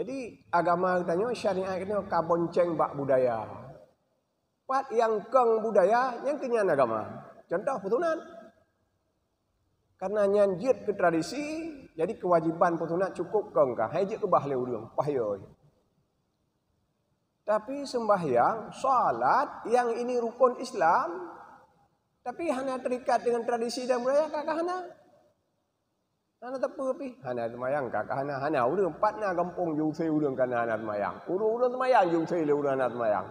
Jadi agama katanya syariat kena kabonceng bak budaya. Pat yang keng budaya yang kenyan agama. Contoh putunan. Karena nyanjit ke tradisi, jadi kewajiban putunan cukup keng kah? Hejit ke bahli udung, pahyoy. Tapi sembahyang, salat yang ini rukun Islam, tapi hanya terikat dengan tradisi dan budaya kakak hanya. Hana tak apa pi. Hana semayang kakak Hana. Hana ulun empat na kampung yung saya ulun kan Hana semayang. Ulun ulun semayang yung saya udah ulun Hana semayang.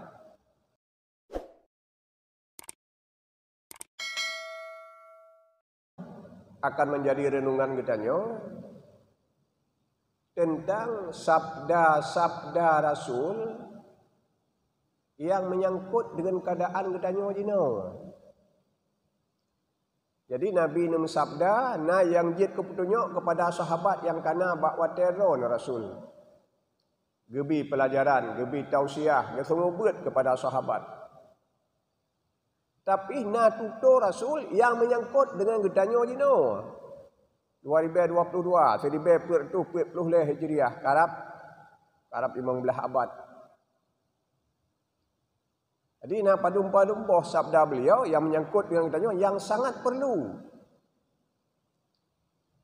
Akan menjadi renungan kita nyo tentang sabda-sabda Rasul yang menyangkut dengan keadaan kita nyo jinau. Jadi Nabi ini sabda na yang jid ke kepada sahabat yang kena bakwa teron Rasul. Gebi pelajaran, gebi tausiah, dia semua buat kepada sahabat. Tapi na tutur Rasul yang menyangkut dengan gedanyo jino. 2022, seribu dua puluh dua, seribu dua puluh tu, dua puluh leh hijriah, karab, karab imam belah abad, jadi nak padumpah-dumpah sabda beliau yang menyangkut dengan kita tanya yang sangat perlu.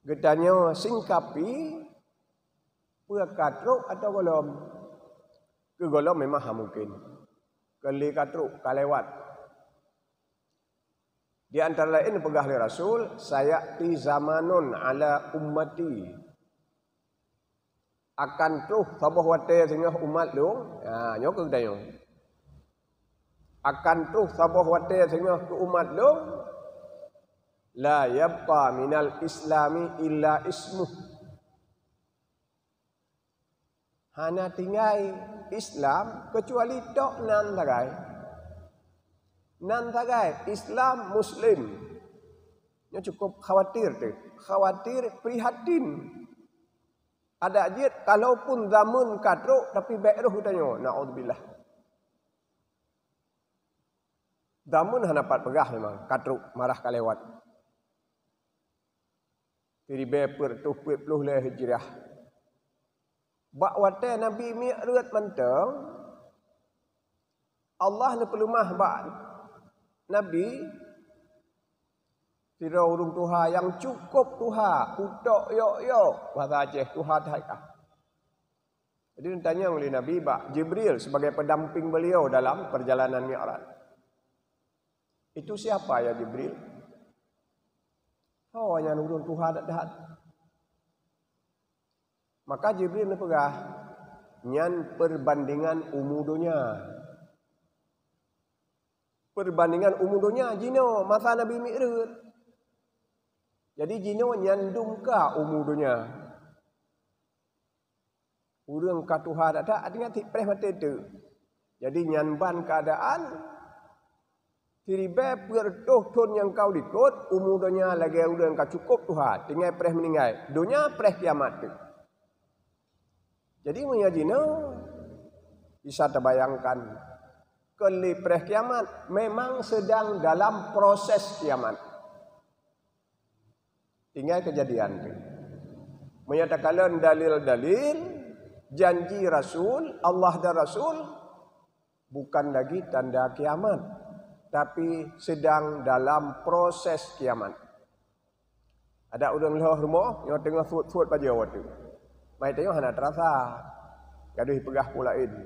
Kita tanya singkapi perkatruk atau golom. Ke golom memang mungkin. Kali katruk, kalewat. Di antara lain pegah Rasul, saya ti zamanun ala ummati. Akan tu, sabah watai sehingga umat dong. Ya, ha, nyokok tanya akan tu sabah wate sehingga ke umat lo la yabqa minal islami illa ismu hana tinggai islam kecuali tok nan tagai nan tagai islam muslim nya cukup khawatir tu khawatir prihatin ada ajit kalaupun zaman katruk tapi baik roh tanya naudzubillah Damun Pat pegah memang. Katruk marah kalewat. Tiri beper tu puit puluh leh hijrah. Bak wate Nabi miak ruat mentang. Allah ni perlu mah bak. Nabi. tiro urung tuha yang cukup tuha. Kutok yok yok. Bahasa Aceh tuha dahikah. Jadi tanya oleh Nabi bak Jibril sebagai pendamping beliau dalam perjalanan Mi'raj. Itu siapa ya Jibril? Oh, hanya nurun Tuhan dah, dah. Maka Jibril ni pegah nyan perbandingan umudunya. Perbandingan umudunya jino masa Nabi Mi'rud. Jadi jino nyandung ka umudunya. Urang ka Tuhan ada ada tingkat preh tu. Jadi nyan ban keadaan Tiribai doh ton yang kau dikut, umur dunia lagi udah yang kau cukup Tuhan. Tinggal perih meninggal. Dunia perih kiamat tu. Jadi punya jina, bisa terbayangkan. Keli perih kiamat memang sedang dalam proses kiamat. Tinggal kejadian tu. Menyatakan dalil-dalil, janji Rasul, Allah dan Rasul, bukan lagi tanda kiamat tapi sedang dalam proses kiamat. Ada udun leh rumah, yang tengah suut-suut pada awak tu. Mai tengok hana terasa. Gaduh pegah pula ini.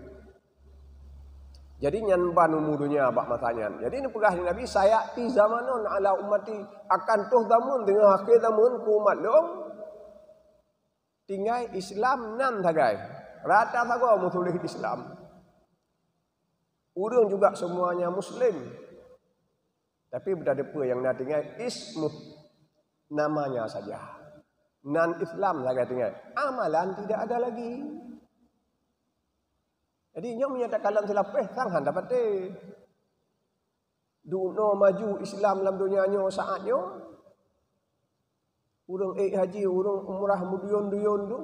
Jadi nyanban umur dunia abak matanya. Jadi ini pegah ni Nabi, saya ti zamanun ala umati. Akan tuh zaman dengan akhir zaman ku umat leong. Tinggai Islam nan tagai. Rata tak kau Islam. Urung juga semuanya Muslim. Tapi benda depa yang nak tinggal ismu namanya saja. Non Islam lah kata tinggal. Amalan tidak ada lagi. Jadi nyok menyatakan dalam silap eh sang han dapat Duno maju Islam dalam dunia nyok saat nyok. Urung eh haji, urung umrah mudion duyon du.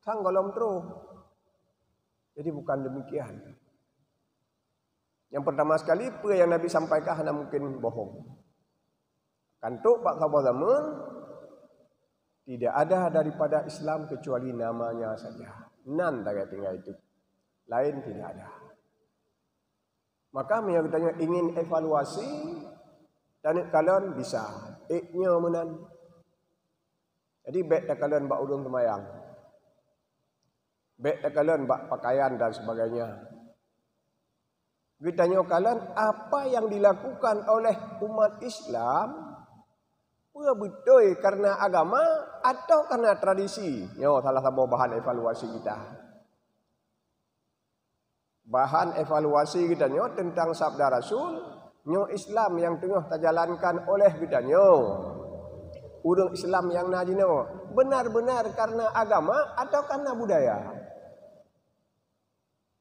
Sang golom tro. Jadi bukan demikian. Yang pertama sekali, apa yang Nabi sampaikan hanya mungkin bohong. Kantuk Pak Khabar Zaman, tidak ada daripada Islam kecuali namanya saja. Nan tak tinggal itu. Lain tidak ada. Maka yang kita ingin evaluasi, dan kalian bisa. Iknya menan. Jadi baik tak kalian buat ulung kemayang. Baik tak kalian buat pakaian dan sebagainya. Kita tanya kalian, apa yang dilakukan oleh umat Islam? Apa betul kerana agama atau kerana tradisi? Yo, salah satu bahan evaluasi kita. Bahan evaluasi kita nyo tentang sabda Rasul, nyo Islam yang tengah terjalankan oleh kita nyo. Urung Islam yang najinya benar-benar karena agama atau karena budaya.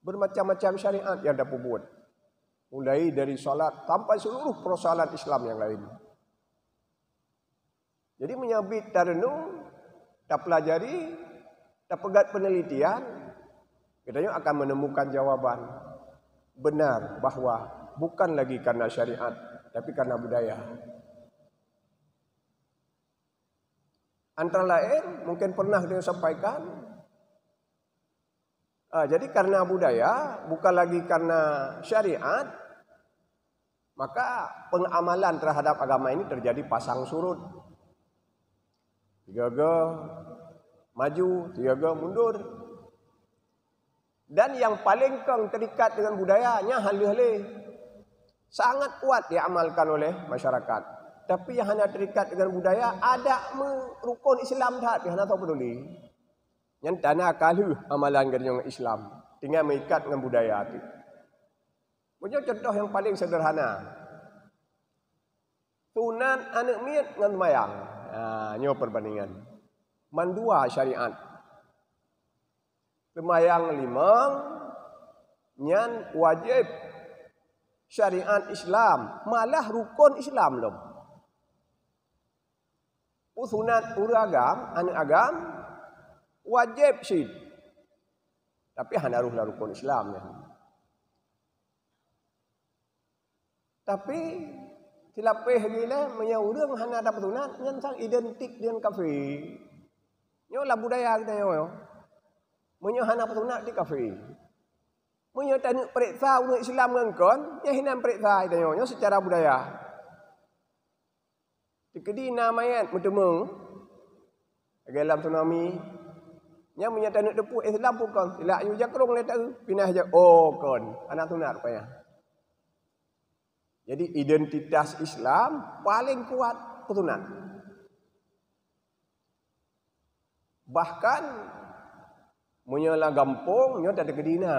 Bermacam-macam syariat yang dapat pembuat. Mulai dari salat sampai seluruh persoalan Islam yang lain. Jadi menyabit tarenung, tak pelajari, tak pegat penelitian, kita akan menemukan jawaban benar bahawa bukan lagi karena syariat, tapi karena budaya. Antara lain, mungkin pernah dia sampaikan, ah, jadi karena budaya, bukan lagi karena syariat, maka pengamalan terhadap agama ini terjadi pasang surut. Tiga maju, tiga mundur. Dan yang paling keng terikat dengan budayanya hal-hali. Sangat kuat diamalkan oleh masyarakat. Tapi yang hanya terikat dengan budaya, ada merukun Islam tak? Dia hanya tahu ini Yang tanah kalu amalan dengan Islam. Tinggal mengikat dengan budaya. Punya contoh yang paling sederhana. Tunan anak miat dengan mayang. Ha, ini perbandingan. Mandua syariat. Semayang lima. Nyan wajib. Syariat Islam. Malah rukun Islam. usunan ura uragam, anak agam, wajib sih. Tapi hanya rukun Islam. Ya. Tapi silapih gila menya urang hana ada betunat nyen sang identik dengan kafe. Nyo la budaya kita yo. Menya hana betunat di kafe. Menya tanya periksa urang Islam ngengkon, nya hinan periksa kita yo nyo secara budaya. Tikedi namayan mutemung. Agalam tsunami nya menya tanya depu Islam eh, pun kon. Ila yu jakrong letak pinah ja o oh, kon. Anak tunar payah. Jadi identitas Islam paling kuat keturunan. Bahkan menyela Gampong nyo dari Kedina.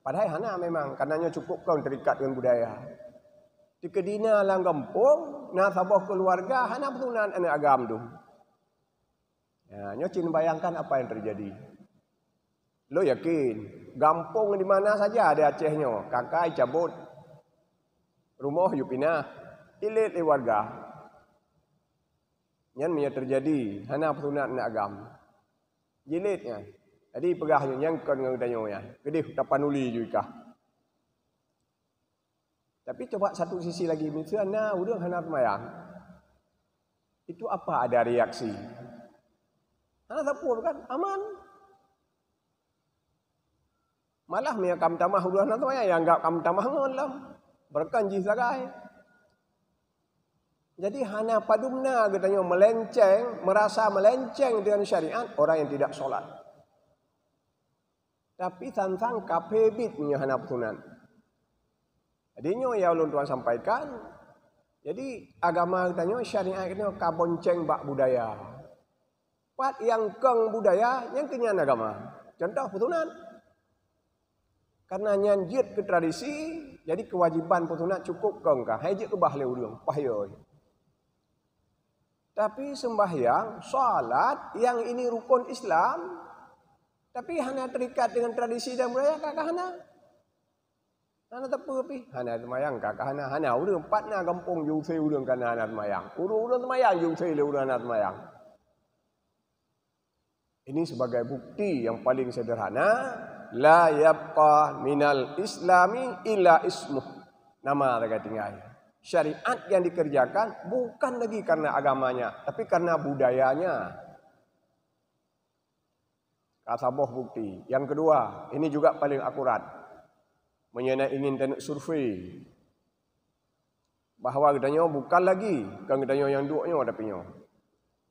Padahal hana memang karenanya cukup kau terikat dengan budaya. Di Kedina lang gampung nasabah keluarga hana keturunan ane agam tu. Ya, nyo cin bayangkan apa yang terjadi. Lo yakin Gampong di mana saja ada Acehnya. Kakak cabut rumah you pindah ilit di warga yang mia terjadi hana pertunat nak agam jilitnya jadi pegah yang yang kon ngau tanyo ya gede tak panuli juga tapi coba satu sisi lagi misalnya na udah hana pemayang itu apa ada reaksi hana tak kan aman Malah mereka kamu tamah hulu anak tu yang enggak kamu tamah ngolam berkanji sarai. Jadi hana padumna katanya melenceng, merasa melenceng dengan syariat orang yang tidak solat. Tapi tentang kapebit punya hana putunan. Adinyo ya ulun tuan sampaikan. Jadi agama katanya syariat itu kabonceng bak budaya. Pat yang keng budaya yang kenyan agama. Contoh putunan. Karena nyanjit ke tradisi, jadi kewajiban pun nak cukup ke engkau? Hajit ke bahli urung? Pahaya. Tapi sembahyang, salat yang ini rukun Islam. Tapi hanya terikat dengan tradisi dan budaya kakak hana. Hana tak apa Hana temayang kakak hana. Hana urung empat nak gempung juga saya urung kan hana temayang. Urung-urung temayang juga saya lah urung hana temayang. Ini sebagai bukti yang paling sederhana la yabqa minal islami illa ismuh nama mereka tinggal syariat yang dikerjakan bukan lagi karena agamanya tapi karena budayanya kata bukti yang kedua ini juga paling akurat menyana ingin tenuk survei bahawa gedanya bukan lagi kan gedanya yang duknya ada pinyo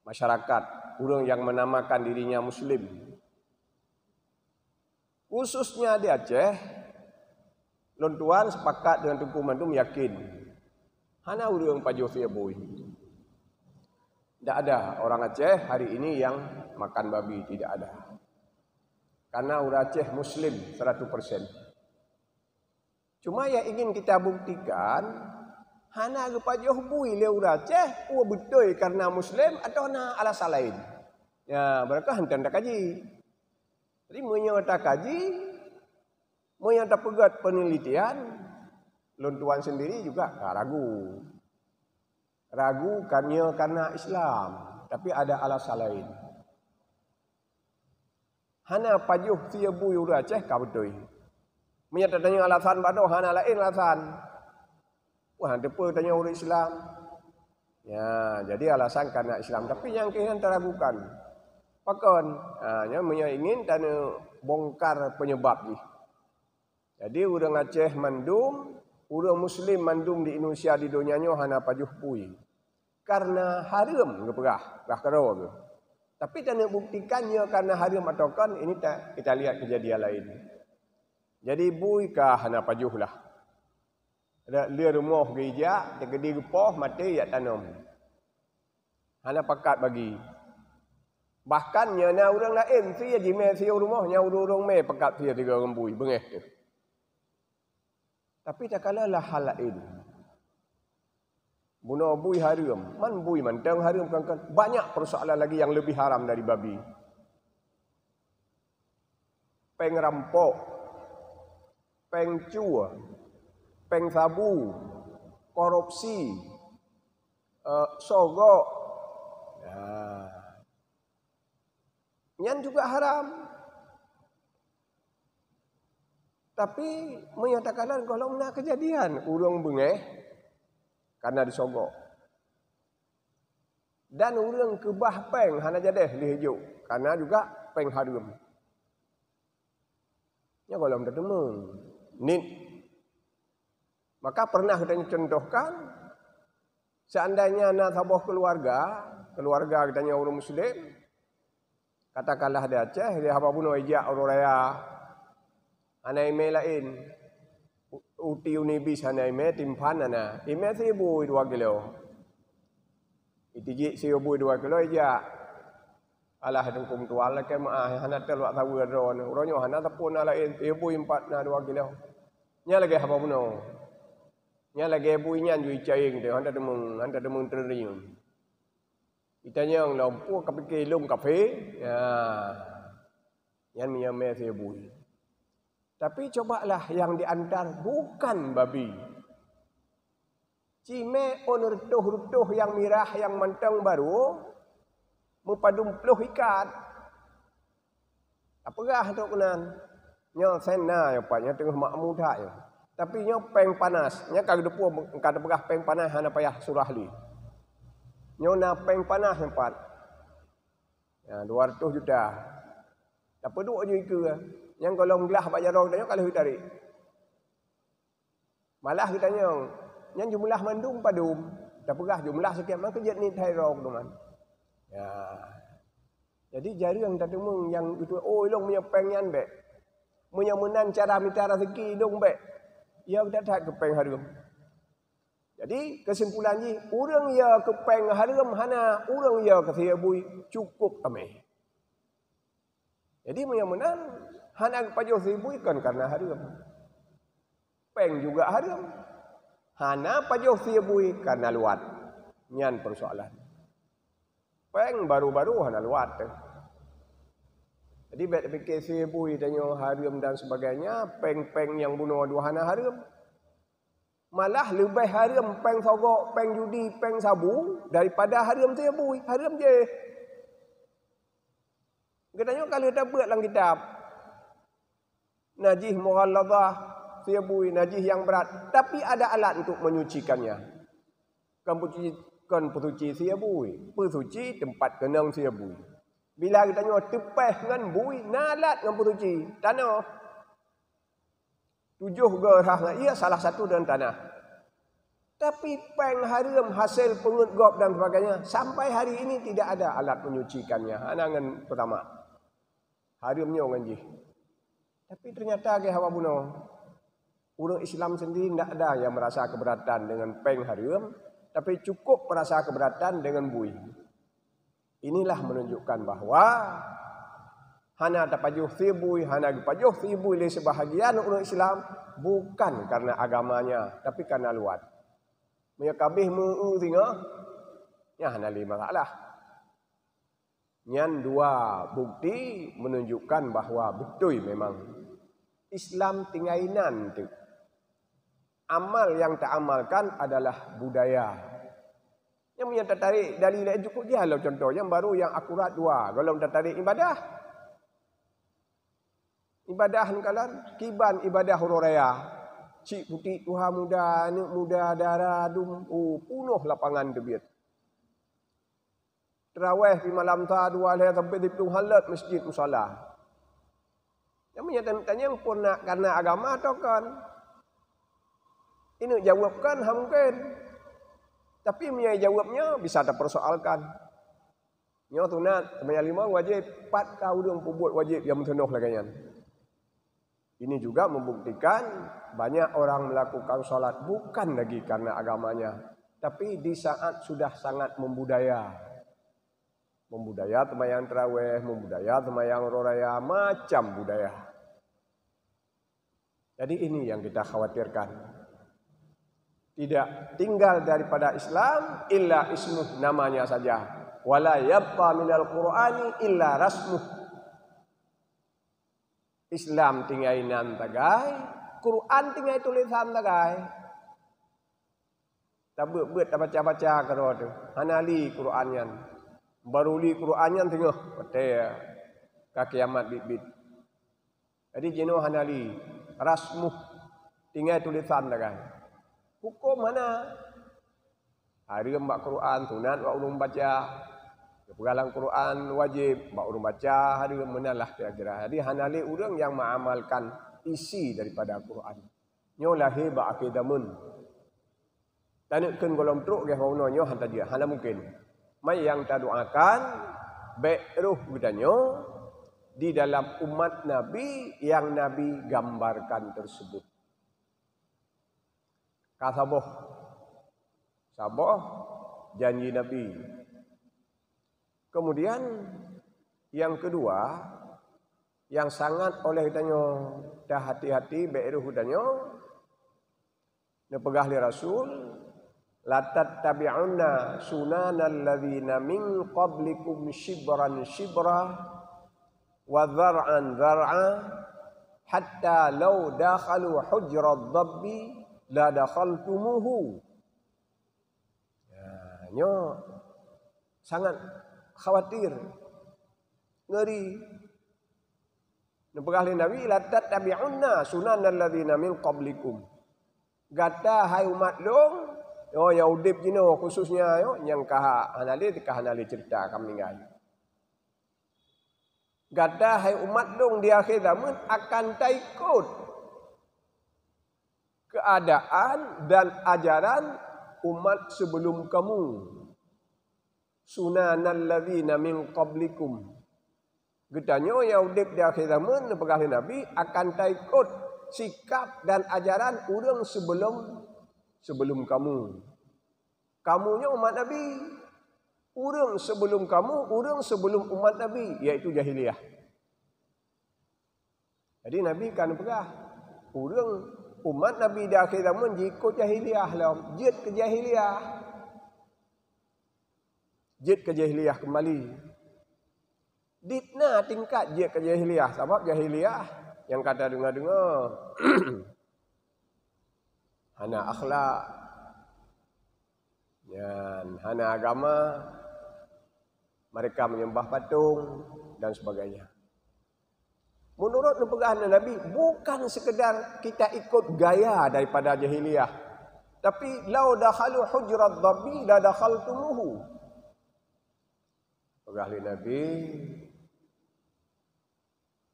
masyarakat orang yang menamakan dirinya muslim khususnya di Aceh, lontuan sepakat dengan Tengku Mandu meyakin. Hana urung Pak Jofi Abuy. Tak ada orang Aceh hari ini yang makan babi. Tidak ada. Karena orang Aceh Muslim 100%. Cuma yang ingin kita buktikan, Hana ke Pak Jofi le orang Aceh, betul karena Muslim atau ada alasan lain. Ya, mereka hantar-hantar kaji. Jadi munya ta kaji, munya ta pegat penelitian, lontuan sendiri juga tak ha, ragu. Ragu kanya karena Islam, tapi ada alasan lain. Hana pajuh tiya bu yura ceh ka betoi. Munya tanya alasan bado hana lain alasan. Wah, depa tanya orang Islam. Ya, jadi alasan karena Islam, tapi yang kini teragukan pakon hanya uh, ingin dan bongkar penyebab ni jadi urang Aceh mandum urang muslim mandum di Indonesia di dunia dunianyo hana pajuh pui karena haram ke perah lah ke tapi tanda buktikannya karena haram atau kan ini tak kita lihat kejadian lain jadi bui ka hana pajuh lah ada lihat rumah gereja ijak tergedi rupah mati yak tanam hana pakat bagi Bahkan nyana urang lain si ya, di me si rumah nya urang me pekat dia tiga rembui bengeh Tapi tak kala lah hal lain. Buna bui haram, man bui man dang haram kan kan. Banyak persoalan lagi yang lebih haram dari babi. Peng rampok, peng cua, peng sabu, korupsi, uh, eh, sogok. Nah. Yang juga haram. Tapi menyatakan kalau nak kejadian urung bengeh karena disogok. Dan urung kebah peng hana jadeh hijau, karena juga peng harum. Ya kalau mudah temen. Nid. Maka pernah kita contohkan seandainya nasabah keluarga, keluarga kita urung muslim, Katakanlah dia Aceh, dia apa pun ejak orang raya. Ana email lain. Uti unibis sana email timpan ana. Email si ibu itu wakilo. Itigi si ibu itu wakilo ejak. Alah dengkum tu Allah ke ma ah hana telu ak tawu ron. Ronyo hana tapun ala in ibu empat na lah dua kilo. Nya lagi apa pun. Nya lagi ibu nyan ju cai ing de hana demung hana demung terenyum. Itanya ang lampu kapike ilong kafe. Ya. yang miya me fe bui. Tapi cobalah yang diantar bukan babi. Cime onur tuh rutuh yang mirah yang menteng baru mupadum peluh ikat. Apa gah tu kunan? Nya sena yo paknya tengah mak muda ya. Tapi nya peng panas. Nya kagdepu kata pegah peng panas hana payah surah li nyona peng panah sempat. Ya, 200 juta. Tak perlu aja itu. Ya? Yang kalau menggelah Pak orang, tanya kalau kita tarik. Malah kita tanya. Yang jumlah mandum padum. Tak perlah jumlah sekian mana kerja ni orang. tu man. Ya. Jadi jari yang tak yang itu. Oh, ilang punya pengen baik. Punya menang cara mitara segi hidung baik. Ya, kita tak kepeng harum. Jadi kesimpulannya orang ya kepeng peng haram hana orang ya ke bui cukup ame. Jadi mun yang menang hana ke pajo bui kan karena haram. Peng juga haram. Hana pajo saya bui karena luat. Nyan persoalan. Peng baru-baru hana luat. Jadi bet fikir saya bui tanya haram dan sebagainya, peng-peng yang bunuh dua hana haram malah lebih haram peng sogok, peng judi, peng sabu daripada haram saya bui, haram je. Kita tanya kalau kita buat dalam kitab. Najih mughalladah, saya bui, najih yang berat. Tapi ada alat untuk menyucikannya. Kan putuci, kan putuci saya bui. Putuci tempat kenang saya bui. Bila kita tanya tepeh dengan bui, nalat dengan putuci. Tanah tujuh ke lah ia salah satu dengan tanah tapi pengharam hasil pengut gop dan sebagainya sampai hari ini tidak ada alat menyucikannya anangan ha, pertama harumnya orang jih tapi ternyata ke hawa buno orang Islam sendiri tidak ada yang merasa keberatan dengan pengharam tapi cukup merasa keberatan dengan buih. inilah menunjukkan bahawa hana terpajuh sibui, hana terpajuh sibui di sebahagian orang Islam bukan karena agamanya, tapi karena luat. Mereka kabih mengutinga, ya hana lima lah. Yang dua bukti menunjukkan bahawa betul memang Islam tinggainan tu. Amal yang tak amalkan adalah budaya. Yang punya tertarik dari yang cukup dia lah contoh. Yang baru yang akurat dua. Kalau tertarik ibadah, ibadah ni kalan kiban ibadah huru raya cik putih tuha muda anak muda darah dum oh punoh lapangan debit terawih di malam ta dua leh tapi di tu halat masjid musala yang menyatakan tanya yang pun nak karena agama atau kan ini jawabkan ha mungkin tapi punya jawabnya bisa dipersoalkan Nyo tunat, semuanya lima wajib, empat kau dong pubut wajib yang menunuh lah kanyan. Ini juga membuktikan banyak orang melakukan sholat bukan lagi karena agamanya. Tapi di saat sudah sangat membudaya. Membudaya temayang terawih, membudaya temayang roraya, macam budaya. Jadi ini yang kita khawatirkan. Tidak tinggal daripada Islam illa ismuh namanya saja. Wala yabqa minal Qur'ani illa rasmuh Islam tinggai nan tagai, Quran tinggai tulisan tagai. Tak buat-buat tak baca-baca kata tu. Hanali Quran yang. Baruli Quran yang tengah. Pertaya. Kaki amat bit-bit. Jadi jenuh hanali. Rasmuh. Tinggai tulisan tagai. Hukum mana? Hari mbak Quran sunat wa ulum baca pegalang Quran wajib mak urang baca hari menalah kira-kira hari hanali urang yang mengamalkan isi daripada Quran nyo lahi ba akidah mun tanuk ken golong truk ge hono nyo hanta dia hala mungkin mai yang ta doakan be ruh gudanyo di dalam umat nabi yang nabi gambarkan tersebut kasaboh saboh janji nabi Kemudian yang kedua yang sangat oleh danyo dah hati-hati beiruh danyo nepegah li rasul latat sunan al-Ladina min qablikum shibran shibra wa dhar'an dhar'a hatta law dakhalu hujra dhabbi la dakhaltumuhu ya nyo sangat khawatir ngeri nebegah li nabi la tattabi'unna sunan alladziina min qablikum gata hai umat long yo oh, yang udip jino khususnya yo oh, yang kah anali kah anali cerita kami ngai gata hai umat long di akhir zaman akan taikut keadaan dan ajaran umat sebelum kamu sunanal ladzina min qablikum gedanyo ya udip di akhir zaman pegali nabi akan taikut sikap dan ajaran urang sebelum sebelum kamu kamunya umat nabi urang sebelum kamu urang sebelum umat nabi yaitu jahiliyah jadi nabi kan pegah urang umat nabi di akhir zaman jiko jahiliyah lah jiet ke jahiliyah jid kejahiliah kembali. Ditna tingkat jid kejahiliah. Sebab jahiliah yang kata dengar-dengar. hana akhlak. Dan hana agama. Mereka menyembah patung dan sebagainya. Menurut pegahan Nabi, bukan sekedar kita ikut gaya daripada jahiliah. Tapi lau dakhalu hujrat dhabi la dakhaltumuhu. Ahli Nabi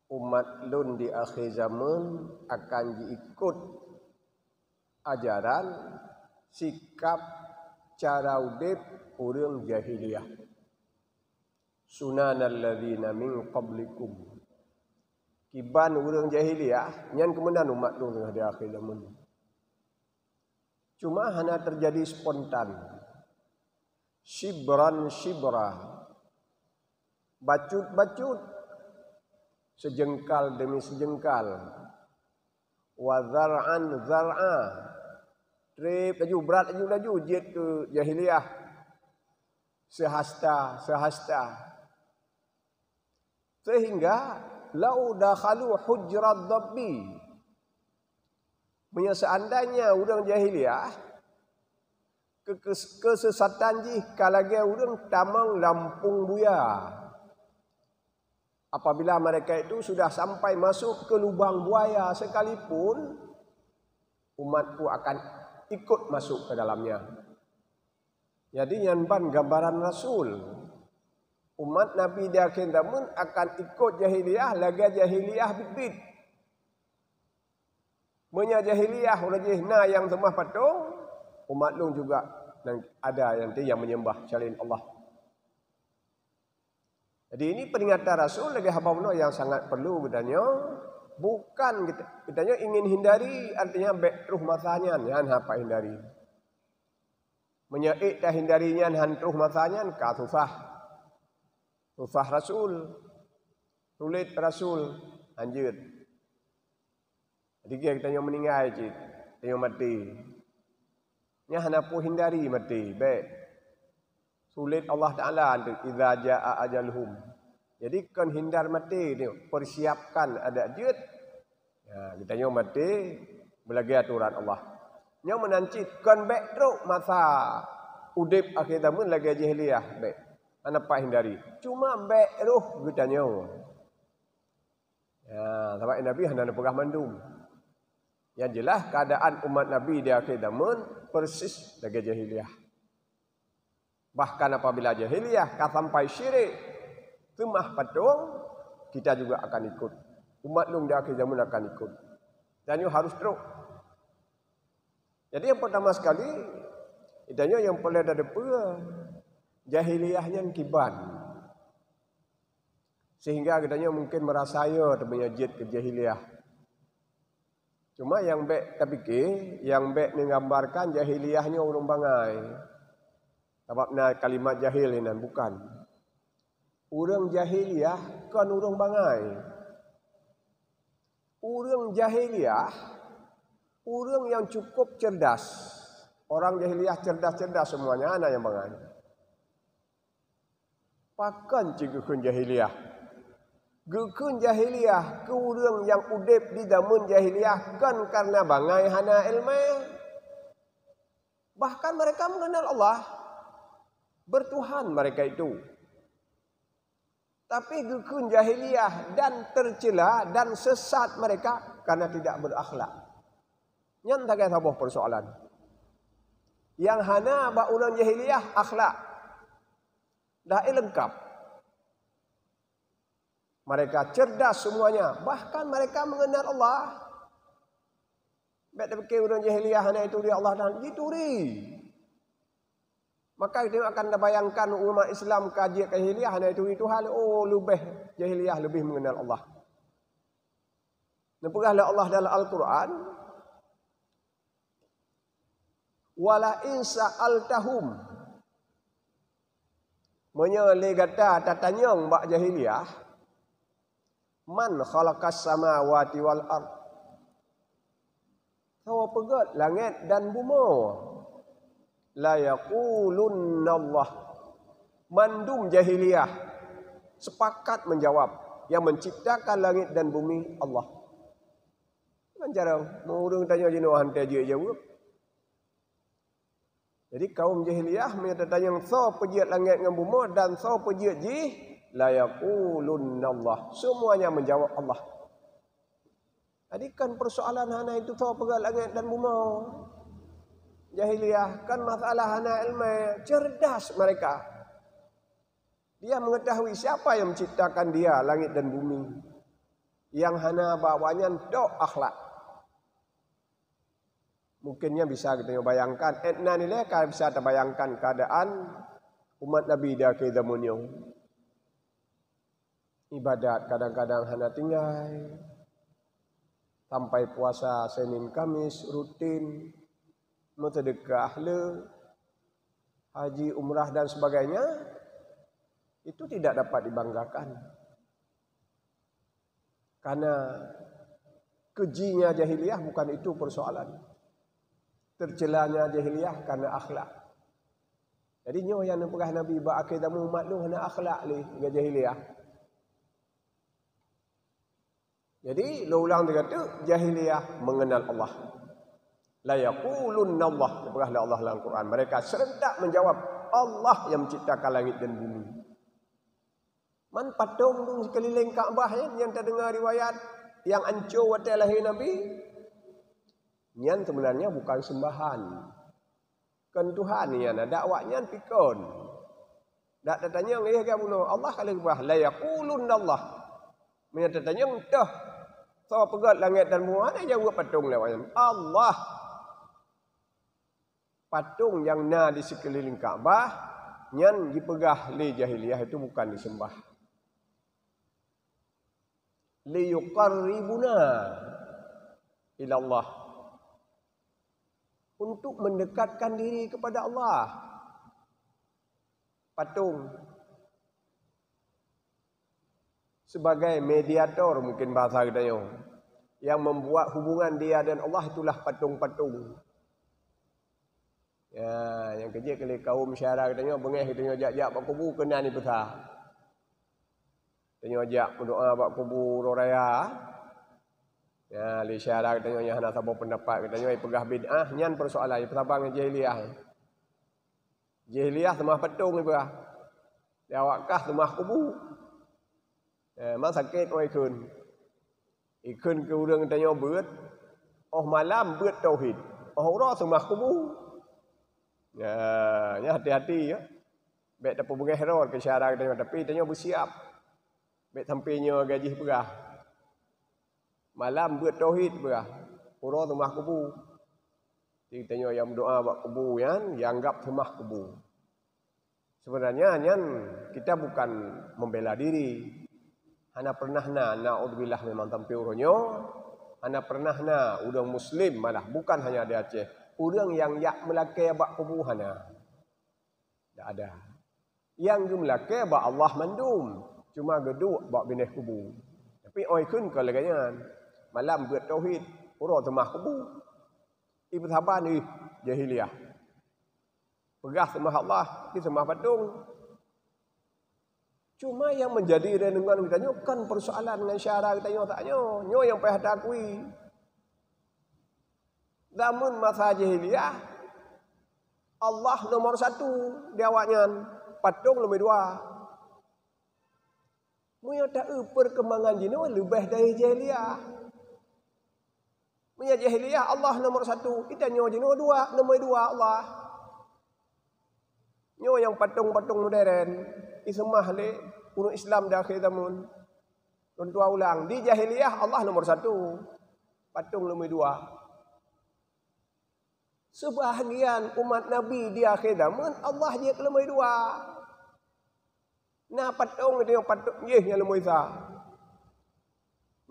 umat lun di akhir zaman akan diikut ajaran sikap cara udip urung jahiliyah sunan alladzina min qablikum kiban urung jahiliyah yang kemudian umat lun di akhir zaman cuma hanya terjadi spontan sibran shibrah bacut-bacut sejengkal demi sejengkal wa zar'an zar'a trip laju berat laju laju jet ke jahiliah sehasta sehasta sehingga lau dakhalu hujrat dabbi punya seandainya orang jahiliah kekes, kesesatan kalau dia orang tamang lampung buaya Apabila mereka itu sudah sampai masuk ke lubang buaya sekalipun, umatku akan ikut masuk ke dalamnya. Jadi nyanban gambaran Rasul. Umat Nabi di akhir zaman akan ikut jahiliyah lagi jahiliyah bibit. Menya jahiliyah na yang temah patung. Umat lung juga dan ada yang nanti yang menyembah calon Allah jadi ini peringatan Rasul lagi hamba Allah yang sangat perlu katanya. Bukan kita, katanya ingin hindari artinya betruh matanya yang apa hindari. Menyeik dah hindarinya yang betruh matanya ke tufah. Tufah Rasul. Tulit Rasul. Anjir. Jadi kita katanya meninggal je. Tengok mati. Yang apa hindari mati. Baik sulit Allah Taala idza jaa ajaluhum. Jadi kan hindar mati ni persiapkan ada jut. Ya, kita nyo mati belagi aturan Allah. Nyo menancit, kan bekdruk masa udip akhir zaman lagi jahiliyah bek. Mana pa hindari? Cuma bek roh kita nyo. Ya, sebab Nabi hendak pegah mandum. Yang jelas keadaan umat Nabi di akhir zaman persis lagi jahiliyah. Bahkan apabila jahiliyah kah sampai syirik, temah patung, kita juga akan ikut. Umat lung di akhir zaman akan ikut. Dan itu harus teruk. Jadi yang pertama sekali, itu yang perlu ada depan. jahiliyahnya yang kiban. Sehingga kita mungkin merasaya temanya jid ke jahiliyah. Cuma yang baik tapi ke, yang baik menggambarkan jahiliyahnya orang bangai. Sebab na kalimat jahil ini bukan. Urang jahiliah kan urang bangai. Urang jahiliah urang yang cukup cerdas. Orang jahiliah cerdas-cerdas semuanya anak yang bangai. Pakan cikgu kun jahiliah. Gukun jahiliah ke urang yang udep di zaman jahiliah kan karena bangai hana ilmu. Bahkan mereka mengenal Allah, bertuhan mereka itu. Tapi gukun jahiliyah dan tercela dan sesat mereka karena tidak berakhlak. Yang tak kata persoalan. Yang hana bak ulang jahiliyah akhlak. Dah eh lengkap. Mereka cerdas semuanya. Bahkan mereka mengenal Allah. Bet dia fikir orang jahiliyah hana itu dia Allah dan gitu ri. Maka dia akan bayangkan umat Islam kaji kehiliah dan itu itu hal oh lebih jahiliah lebih mengenal Allah. Nampaklah Allah dalam Al-Quran. Walla insa altahum. Menya legata tatanyong Mbak Jahiliyah. Man khalaqas wati wal ar, Sawa pegat langit dan bumi la yaqulunallah mandum jahiliyah sepakat menjawab yang menciptakan langit dan bumi Allah kan jarang mengurung tanya jenis orang tajik jawab jadi kaum jahiliyah menyatakan tanya so pejiat langit dan bumi dan so pejiat ji la yaqulunallah semuanya menjawab Allah jadi kan persoalan hana itu tahu pegal langit dan bumi jahiliyah kan masalah anak ilmu cerdas mereka dia mengetahui siapa yang menciptakan dia langit dan bumi yang hana bawanya do akhlak mungkinnya bisa kita bayangkan etna nilai kan bisa terbayangkan keadaan umat nabi dia ke demonyo ibadat kadang-kadang hana tinggal sampai puasa Senin Kamis rutin mentedekah le haji umrah dan sebagainya itu tidak dapat dibanggakan karena kejinya jahiliyah bukan itu persoalan tercelanya jahiliyah karena akhlak jadi nyo yang nampak Nabi buat akidah Muhammad lu nak akhlak li dengan jahiliyah. Jadi lo ulang dia kata jahiliyah mengenal Allah la yaqulun Allah kepada Allah dalam Quran mereka serentak menjawab Allah yang menciptakan langit dan bumi man patung dung sekeliling Kaabah ya, yang dengar riwayat yang anco wate lahir nabi nian sebenarnya bukan sembahan kan Tuhan ni ana dakwanya pikon dak tanya ngih ke bunuh Allah kali kepada la yaqulun Allah menyatanya tanya tah pegat langit dan bumi ada yang buat patung lewat Allah patung yang na di sekeliling Kaabah yang dipegah le jahiliyah itu bukan disembah. Li yuqarribuna ila Allah. Untuk mendekatkan diri kepada Allah. Patung sebagai mediator mungkin bahasa kita yang membuat hubungan dia dan Allah itulah patung-patung. Ya, yang kerja kali kaum syara katanya bengih katanya jak-jak bak kubur kena ni besar. Tanya ajak berdoa bak kubur orang raya. Ya, li syara katanya yang hendak sabo pendapat kita ai pegah bidah nyan persoalan ai pertabang dengan jahiliah. Jahiliah semua petung ni berah. Dia wakah semua kubu. Eh, ya, masa sakit oi kun. Ikun ke kita tanya berat. Oh malam berat tauhid. Oh ora semua kubu. Ya, ya hati-hati ya. Baik tak pun herol ke syara ke tapi tanya bersiap. Baik sampainya gaji berah. Malam buat tauhid berah. Pura rumah kubu. Jadi tanya yang doa buat kubu yang anggap rumah kubu. Sebenarnya nyan, kita bukan membela diri. Hanya pernah na na'udzubillah memang tampil urunya. Hanya pernah na udang muslim malah bukan hanya di Aceh. Orang yang yak melaka abak pembuhan lah. Tak ada. Yang tu melaka abak Allah mandum. Cuma geduk abak bina kubu. Tapi oi kun kalau kanya. Malam buat tauhid. Orang temah kubur. Ibu sahabat ni jahiliah. Pegah semah Allah. Ini semah patung. Cuma yang menjadi renungan kita. nyokan persoalan dengan syarah kita. Ini tak nyo. Nyo yang payah takwi. Zaman masa jahiliah Allah nomor satu dia awaknya patung nomor dua. Munya tak perkembangan jinu lebih dari jahiliah. Munya jahiliah Allah nomor satu, kita nyo jinu dua, nomor dua Allah. Nyo yang patung-patung modern, isemah le urut Islam dah akhir zaman. Tuan-tuan ulang, di jahiliah Allah nomor satu, patung nomor dua. Sebahagian umat Nabi di akhir zaman Allah dia kelemai dua. Na patung dia patung ye yang lemoi sa.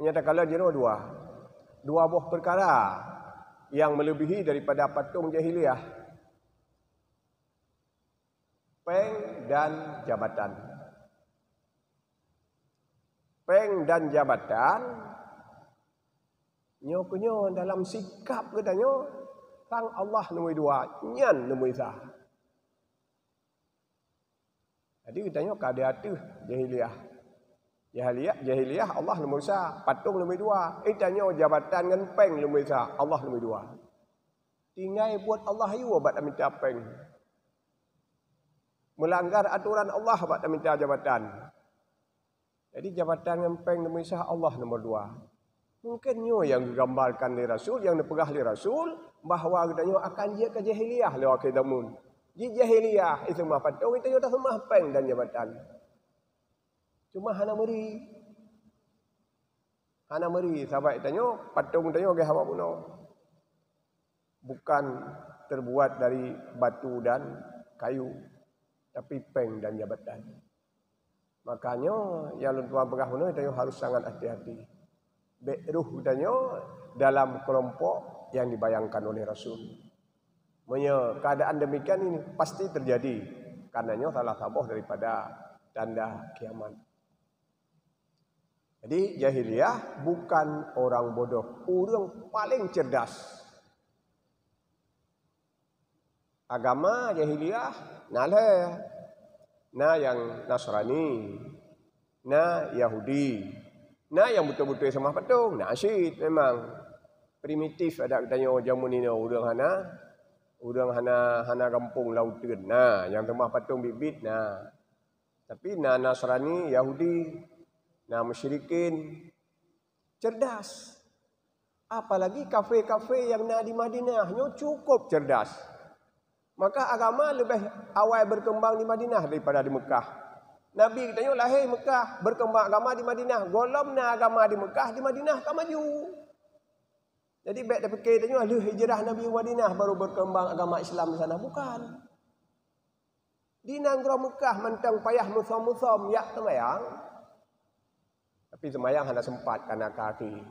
Menyatakan lah jero dua. Dua buah perkara yang melebihi daripada patung jahiliah. Peng dan jabatan. Peng dan jabatan. nyok dalam sikap kita Nyok tang Allah nombor dua, nyan nombor dua. Jadi kita tanya kada atu jahiliah. Jahiliah, jahiliah Allah nombor dua, patung nombor dua. Kita tanya jabatan dengan peng nombor dua, Allah nombor dua. Tinggai buat Allah ayu abad amin peng. Melanggar aturan Allah abad minta jabatan. Jadi jabatan dengan peng nombor dua, Allah nombor dua. Mungkin nyo yang digambarkan oleh Rasul, yang dipegah oleh Rasul, bahawa kita nyo akan dia ke jahiliyah lewat kita mun. Di jahiliyah itu mah patuh, kita nyo dah peng dan jabatan. Cuma hana meri. Hana meri, sahabat kita nyo, patung kita nyo ke hawa puno. Bukan terbuat dari batu dan kayu, tapi peng dan jabatan. Makanya, yang tuan pegah puno, kita harus sangat hati-hati. Bekruh danyo dalam kelompok yang dibayangkan oleh Rasul. Menye keadaan demikian ini pasti terjadi karenanya salah satu daripada tanda kiamat. Jadi jahiliyah bukan orang bodoh, orang paling cerdas. Agama jahiliyah nale lah. na yang Nasrani, na Yahudi, nak yang betul-betul sama patung. Nak asyik memang. Primitif ada kita tanya jamu ni orang hana. Orang hana hana kampung lautan. Nah, yang tengah patung bibit. Nah. Tapi na Nasrani, Yahudi, na musyrikin cerdas. Apalagi kafe-kafe yang na di Madinah, nyo cukup cerdas. Maka agama lebih awal berkembang di Madinah daripada di Mekah. Nabi kita tengok lahir Mekah, berkembang agama di Madinah. na agama di Mekah, di Madinah kau maju. Jadi baik dia fikir tengok ada lah, hijrah Nabi Madinah baru berkembang agama Islam di sana. Bukan. Di Nanggro Mekah mentang payah musam-musam ya semayang. Tapi semayang hendak sempat kerana kaki.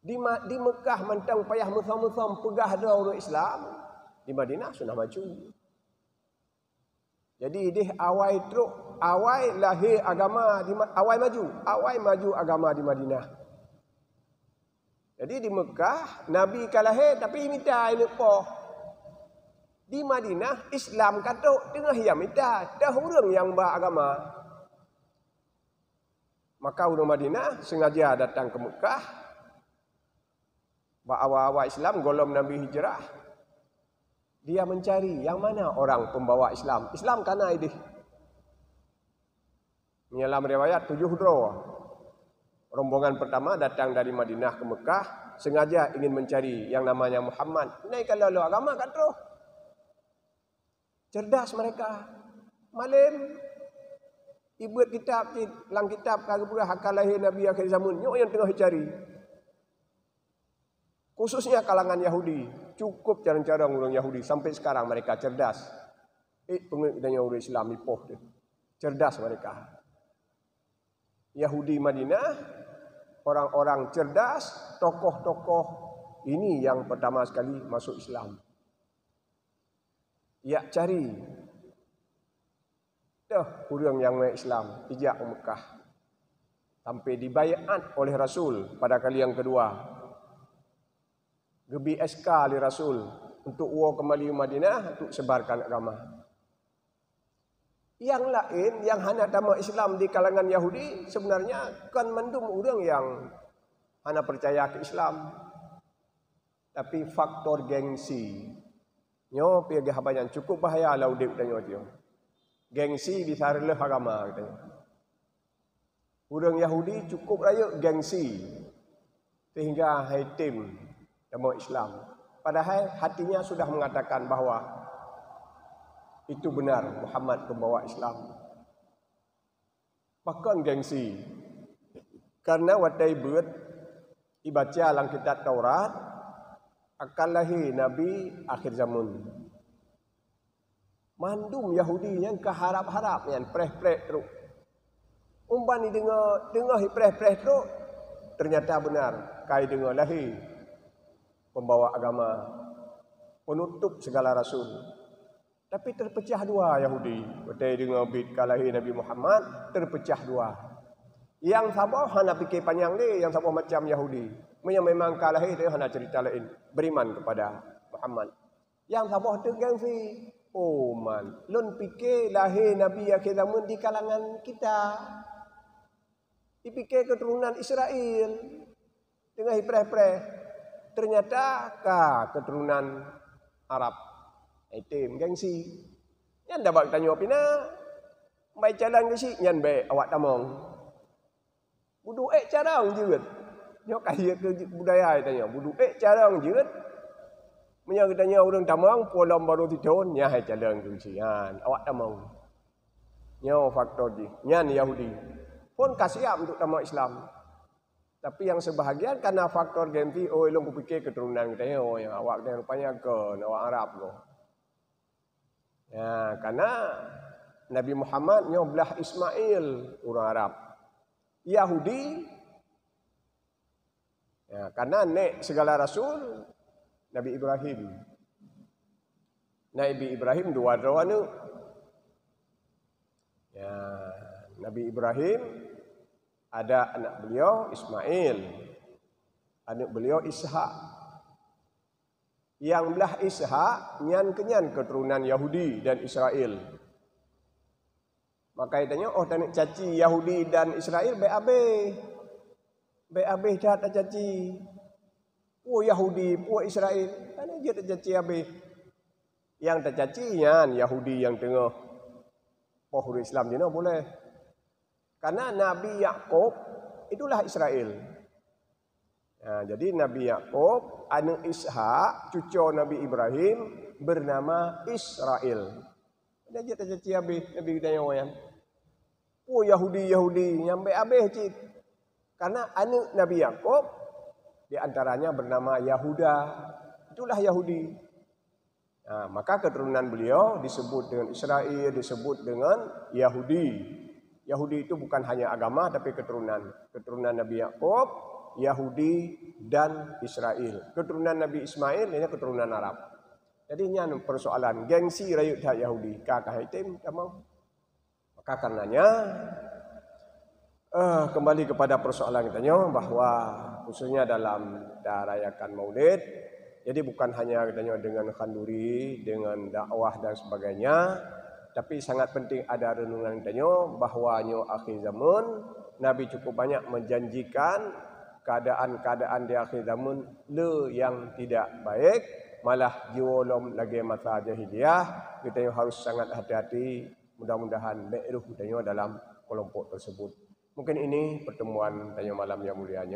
Di, di Mekah mentang payah musam-musam pegah dah orang Islam. Di Madinah sudah maju. Jadi dia awal teruk, awal lahir agama di awal maju, awal maju agama di Madinah. Jadi di Mekah Nabi kalah tapi minta ini po. Di Madinah Islam kata tengah yang minta dah orang yang beragama. Maka orang Madinah sengaja datang ke Mekah. Bahawa awal Islam golom Nabi hijrah dia mencari yang mana orang pembawa Islam. Islam kana ini. Menyelam riwayat tujuh hudra. Rombongan pertama datang dari Madinah ke Mekah. Sengaja ingin mencari yang namanya Muhammad. Ini kan lalu agama kan terus. Cerdas mereka. Malim. Ibu kitab, lang kitab, kagapura, hakal lahir Nabi akhir zaman. Nyok yang tengah cari. Khususnya kalangan Yahudi cukup cara-cara orang Yahudi sampai sekarang mereka cerdas. Eh, pengikutnya orang Islam ipoh dia. Cerdas mereka. Yahudi Madinah, orang-orang cerdas, tokoh-tokoh ini yang pertama sekali masuk Islam. Ya cari. Dah orang yang masuk Islam, ijak Mekah. Sampai dibayat oleh Rasul pada kali yang kedua gebi SK li Rasul untuk war kembali Madinah untuk sebarkan agama. Yang lain yang hanya nama Islam di kalangan Yahudi sebenarnya kan mendung orang yang hanya percaya ke Islam. Tapi faktor gengsi. Nyo pergi habanya cukup bahaya lah udip dan nyo Gengsi bisa leh agama katanya. Orang Yahudi cukup raya gengsi. Sehingga haitim. tim agama Islam. Padahal hatinya sudah mengatakan bahawa itu benar Muhammad pembawa Islam. Bahkan gengsi. Karena wadai buat dibaca dalam kitab Taurat akan lahir Nabi akhir zaman. Mandum Yahudi yang keharap-harap yang preh-preh tu, Umpan ni dengar, dengar preh-preh tu Ternyata benar. Kai dengar lahir pembawa agama, penutup segala rasul. Tapi terpecah dua Yahudi. Betul dengan bid kalahi Nabi Muhammad, terpecah dua. Yang sama hana fikir panjang ni, yang sama macam Yahudi. Yang memang kalahi dia hana cerita lain. Beriman kepada Muhammad. Yang sama tu gengsi. Oh man, lon fikir lahir Nabi yang kita di kalangan kita. Dipikir keturunan Israel. Tengah hipreh-preh ternyata ke keturunan Arab itu gengsi yang dapat tanya apa ini baik jalan ke si yang baik awak tamong budu eh cara orang jirat yang kaya ke budaya tanya budu eh cara orang jirat yang tanya orang tamong polam baru tidur yang hai jalan ke si ha, awak tamong yang faktor di yang Yahudi pun kasihan untuk tamong Islam tapi yang sebahagian karena faktor genti, oh elong kupikir keturunan kita, oh yang awak dia rupanya ke, orang Arab lo. Ya, karena Nabi Muhammad nyoblah Ismail orang Arab. Yahudi Ya, karena nek segala rasul Nabi Ibrahim. Nabi Ibrahim dua dua nu. Ya, Nabi Ibrahim ada anak beliau Ismail anak beliau Ishak yang belah Ishak nyan kenyan keturunan Yahudi dan Israel maka itanya oh tanik caci Yahudi dan Israel BAB BAB dah tak caci Puh Yahudi, puh Israel. Kan dia tak caci habis. Yang tak caci, yang Yahudi yang tengah pohur Islam nak boleh. Karena Nabi Yakub itulah Israel. Nah, ha, jadi Nabi Yakub, anak Ishak, cucu Nabi Ibrahim bernama Israel. Ada je tak cici abih Nabi kita yang oyan. Oh Yahudi Yahudi nyampe abih cik. Karena anak Nabi Yakub di antaranya bernama Yahuda. Itulah Yahudi. Nah, ha, maka keturunan beliau disebut dengan Israel, disebut dengan Yahudi. Yahudi itu bukan hanya agama tapi keturunan. Keturunan Nabi Yakub, Yahudi dan Israel. Keturunan Nabi Ismail ini keturunan Arab. Jadi ini anu persoalan gengsi rakyat Yahudi. Kakak Haitim tak mau. Maka karenanya uh, kembali kepada persoalan kita bahwa khususnya dalam kita rayakan Maulid jadi bukan hanya katanya dengan kanduri, dengan dakwah dan sebagainya, tapi sangat penting ada renungan kita bahawa nyo akhir zaman Nabi cukup banyak menjanjikan keadaan-keadaan di akhir zaman le yang tidak baik malah jiwolom lagi mata aja jahiliyah kita harus sangat hati-hati mudah-mudahan mekruh kita dalam kelompok tersebut mungkin ini pertemuan tanya malam yang mulia mulianya